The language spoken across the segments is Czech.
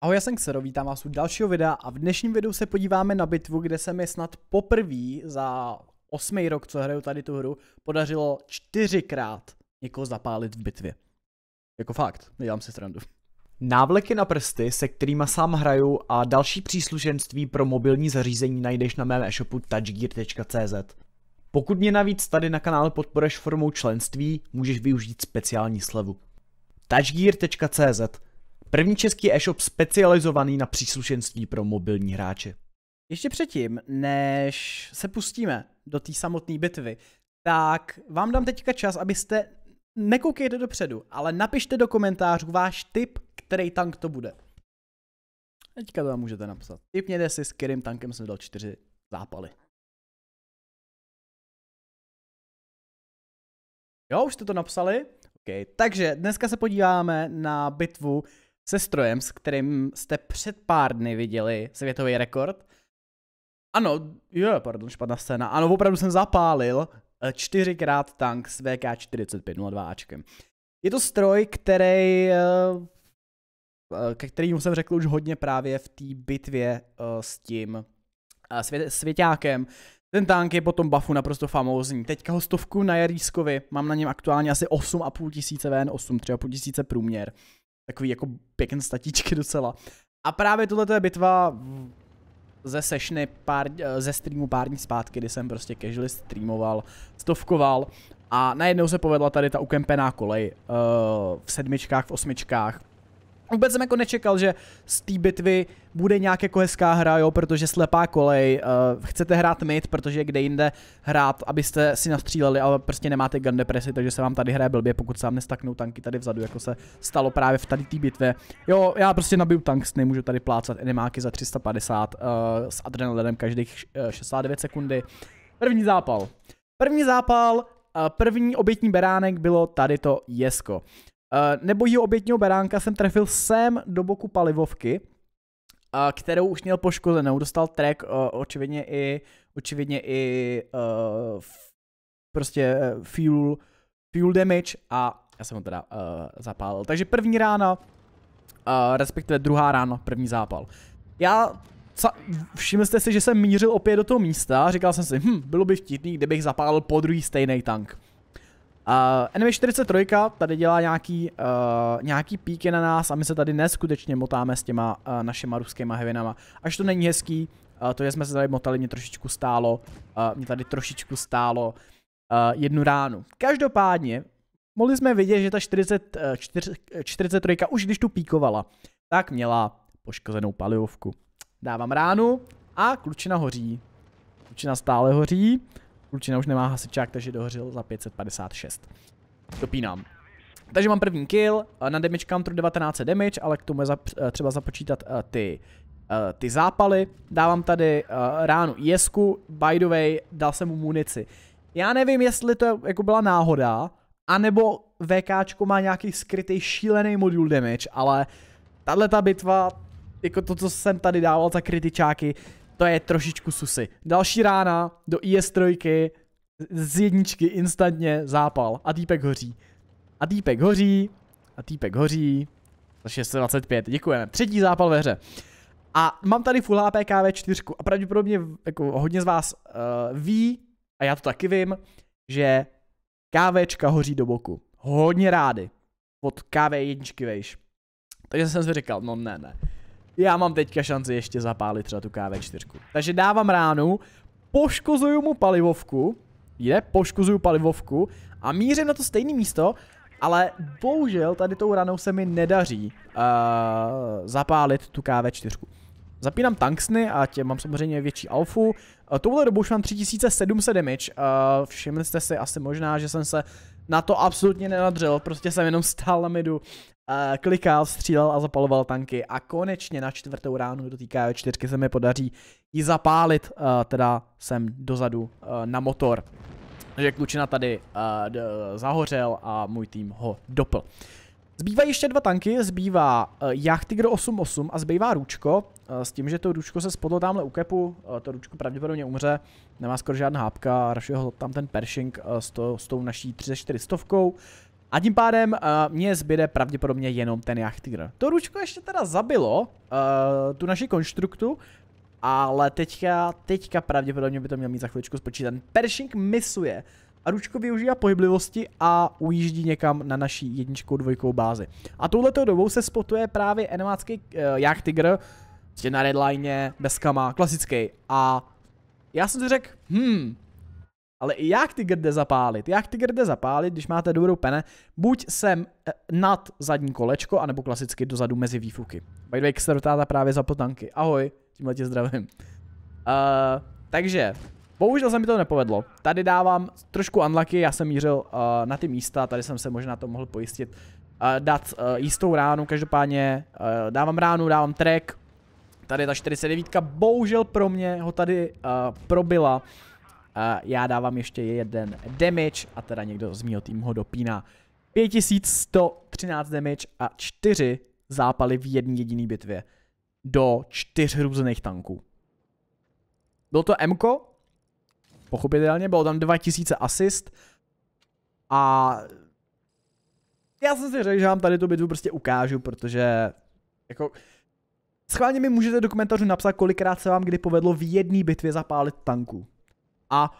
Ahoj, já jsem Xero, vítám vás u dalšího videa a v dnešním videu se podíváme na bitvu, kde se mi snad poprvé za osmý rok, co hraju tady tu hru, podařilo čtyřikrát někoho zapálit v bitvě. Jako fakt, nedělám si srandu. Návleky na prsty, se kterými sám hraju a další příslušenství pro mobilní zařízení najdeš na mém e-shopu touchgear.cz. Pokud mě navíc tady na kanále podporeš formou členství, můžeš využít speciální slevu. touchgear.cz První český e-shop specializovaný na příslušenství pro mobilní hráče. Ještě předtím, než se pustíme do té samotné bitvy, tak vám dám teďka čas, abyste nekoukejte dopředu, ale napište do komentářů váš tip, který tank to bude. Teďka to tam můžete napsat. Typněte si, s kterým tankem jsem dal čtyři zápaly. Jo, už jste to napsali? OK, takže dneska se podíváme na bitvu se strojem, s kterým jste před pár dny viděli světový rekord. Ano, jo, pardon, špatná scéna. Ano, opravdu jsem zapálil eh, čtyřikrát tank s VK4502Ačkem. Je to stroj, který eh, eh, ke kterým jsem řekl už hodně právě v té bitvě s tím svě- svěťákem. Ten tank je potom buffu naprosto famózní. Teďka ho stovku na Jarískovi, mám na něm aktuálně asi 8,5 tisíce VN, 8, 3,5 tisíce průměr takový jako pěkný statíčky docela. A právě tohle je bitva ze sešny pár, eh, ze streamu pár dní zpátky, kdy jsem prostě casually streamoval, stovkoval a najednou se povedla tady ta ukempená kolej uh, v sedmičkách, v osmičkách, Vůbec jsem jako nečekal, že z té bitvy bude nějak jako hezká hra, jo, protože slepá kolej, uh, chcete hrát mid, protože kde jinde hrát, abyste si nastříleli, ale prostě nemáte gun depresi, takže se vám tady hraje blbě, pokud vám nestaknou tanky tady vzadu, jako se stalo právě v tady té bitvě. Jo, já prostě nabiju tanks, nemůžu tady plácat enemáky za 350 uh, eh, s adrenalinem každých 69 eh, sekundy. První zápal. První zápal, uh, první obětní beránek bylo tady to jesko. Eh, nebo nebojího obětního beránka jsem trefil sem do boku palivovky, kterou už měl poškozenou. Dostal track eh, očividně i, očividně i uh, prostě fuel, fuel damage a já jsem ho teda uh, zapálil. Takže první rána, uh, respektive druhá rána, první zápal. Já všiml jste si, že jsem mířil opět do toho místa, říkal jsem si, hm, bylo by vtipný, kdybych zapálil po druhý stejný tank. Uh, Enemy 43 tady dělá nějaký, uh, nějaký píky na nás a my se tady neskutečně motáme s těma uh, našima ruskýma hevinama. Až to není hezký, uh, to je jsme se tady motali, mě trošičku stálo, uh, mě tady trošičku stálo uh, jednu ránu. Každopádně, mohli jsme vidět, že ta 40, uh, 43 už když tu píkovala, tak měla poškozenou palivovku. Dávám ránu a klučina hoří. Klučina stále hoří. Klučina už nemá hasičák, takže dohořil za 556. Dopínám. Takže mám první kill, eh, na damage counter 19 damage, ale k tomu je zap- eh, třeba započítat uh, ty Uh, ty zápaly, dávám tady uh, ránu jesku, by the way, dal jsem mu munici. Já nevím, jestli to jako byla náhoda, anebo VKčko má nějaký skrytý šílený modul damage, ale tahle ta bitva, jako to, co jsem tady dával za kritičáky, to je trošičku susy. Další rána do IS3, z jedničky instantně zápal a týpek hoří. A týpek hoří, a týpek hoří, za 625, děkujeme. Třetí zápal ve hře. A mám tady Full HP KV4 a pravděpodobně jako hodně z vás uh, ví, a já to taky vím, že KVčka hoří do boku. Hodně rády. Od KV jedničky vejš. Takže jsem si říkal, no ne, ne já mám teďka šanci ještě zapálit třeba tu KV4. Takže dávám ránu, poškozuju mu palivovku, jde, poškozuju palivovku a mířím na to stejné místo, ale bohužel tady tou ranou se mi nedaří uh, zapálit tu KV4. Zapínám tanksny a tě mám samozřejmě větší alfu. Uh, eh, touhle dobu už mám 3700 damage. Uh, všimli jste si asi možná, že jsem se na to absolutně nenadřel, prostě jsem jenom stál na midu klikal, střílel a zapaloval tanky a konečně na čtvrtou ránu do té KO4 se mi podaří ji zapálit, uh, teda sem dozadu uh, na motor. Takže klučina tady uh, zahořel a můj tým ho dopl. Zbývají ještě dva tanky, zbývá uh, Jach Tigr 88 a zbývá Ručko, uh, s tím, že to Ručko se spodlo tamhle u kepu, uh, to Ručko pravděpodobně umře, nemá skoro žádná hápka, rašuje ho tam ten Pershing uh, s, to, s tou naší 34 stovkou. A tím pádem uh, eh, mě zbyde pravděpodobně jenom ten jachtýr. To ručko ještě teda zabilo uh, tu naši konstruktu, ale teďka, teďka pravděpodobně by to měl mít za chvíličku spočítan. Pershing misuje a ručko využívá pohyblivosti a ujíždí někam na naší jedničkou, dvojkou bázi. A touhletou dobou se spotuje právě enemácký uh, eh, Yacht Tiger, prostě na redline, bez kama, klasický. A já jsem si řekl, hmm, ale jak ty grde zapálit? Jak ty grde zapálit, když máte dobrou pene? Buď sem eh, nad zadní kolečko, anebo klasicky dozadu mezi výfuky. By the way, právě za potanky. Ahoj, tímhle tě zdravím. Uh, takže, bohužel se mi to nepovedlo. Tady dávám trošku unlucky, já jsem mířil uh, na ty místa, tady jsem se možná to mohl pojistit. Uh, dát uh, jistou ránu, každopádně uh, dávám ránu, dávám track. Tady ta 49, bohužel pro mě ho tady uh, probila já dávám ještě jeden damage a teda někdo z mého týmu ho dopíná. 5113 damage a 4 zápaly v jedné jediné bitvě do čtyř různých tanků. Bylo to Mko? pochopitelně, bylo tam 2000 assist. a já jsem si řekl, že vám tady tu bitvu prostě ukážu, protože jako schválně mi můžete do komentářů napsat, kolikrát se vám kdy povedlo v jedné bitvě zapálit tanku. A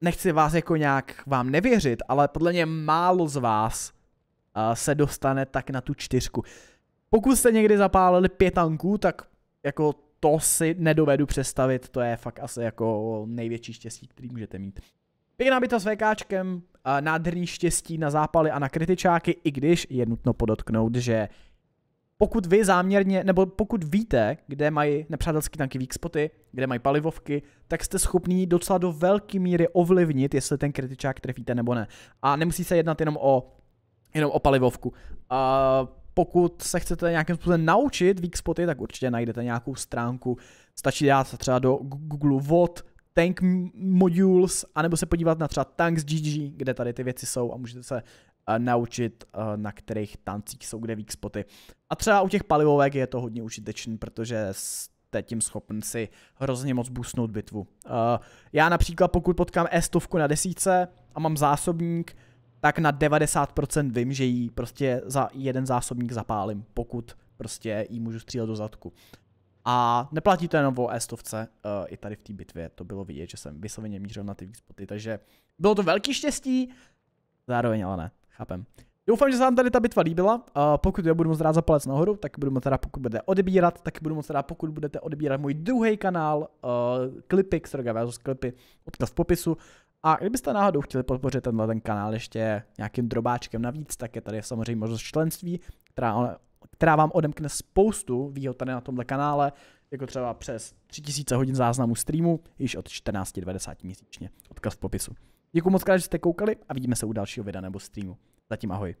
nechci vás jako nějak vám nevěřit, ale podle mě málo z vás uh, se dostane tak na tu čtyřku. Pokud jste někdy zapálili pět tanků, tak jako to si nedovedu představit, to je fakt asi jako největší štěstí, který můžete mít. Pěkná bitva s VKčkem, eh, nádherný štěstí na zápaly a na kritičáky, i když je nutno podotknout, že pokud vy záměrně, nebo pokud víte, kde mají nepřátelský tanky weak spoty, kde mají palivovky, tak jste schopni docela do velké míry ovlivnit, jestli ten kritičák trefíte nebo ne. A nemusí se jednat jenom o, jenom o palivovku. A pokud se chcete nějakým způsobem naučit weak spoty, tak určitě najdete nějakou stránku. Stačí dát se třeba do Google VOD, Tank Modules, anebo se podívat na třeba Tanks GG, kde tady ty věci jsou a můžete se naučit, eh, na kterých tancích jsou kde weak spoty. A třeba u těch palivovek je to hodně užitečný, protože jste tím schopen si hrozně moc boostnout bitvu. Eh, já například pokud potkám E100 na desíce a mám zásobník, tak na 90% vím, že ji prostě za jeden zásobník zapálím, pokud prostě jí můžu střílet do zadku. A neplatí to jenom o e uh, i tady v té bitvě to bylo vidět, že jsem vysloveně mířil na ty spoty, takže bylo to velký štěstí, zároveň ale ne. Chápem. Doufám, že se vám tady ta bitva líbila. Uh, pokud jo, budu moc rád za palec nahoru, tak budu moc rád, pokud budete odebírat, tak budu moc rád, pokud budete odebírat můj druhý kanál, uh, klipy, Xroga versus klipy, odkaz v popisu. A kdybyste náhodou chtěli podpořit tenhle ten kanál ještě nějakým drobáčkem navíc, tak je tady samozřejmě možnost členství, která, která vám odemkne spoustu výhod tady na tomhle kanále, jako třeba přes 3000 hodin záznamu streamu, již od 14,90 měsíčně. Odkaz v popisu. Děkuji moc krát, že jste koukali a vidíme se u dalšího videa nebo streamu. Zatím ahoj.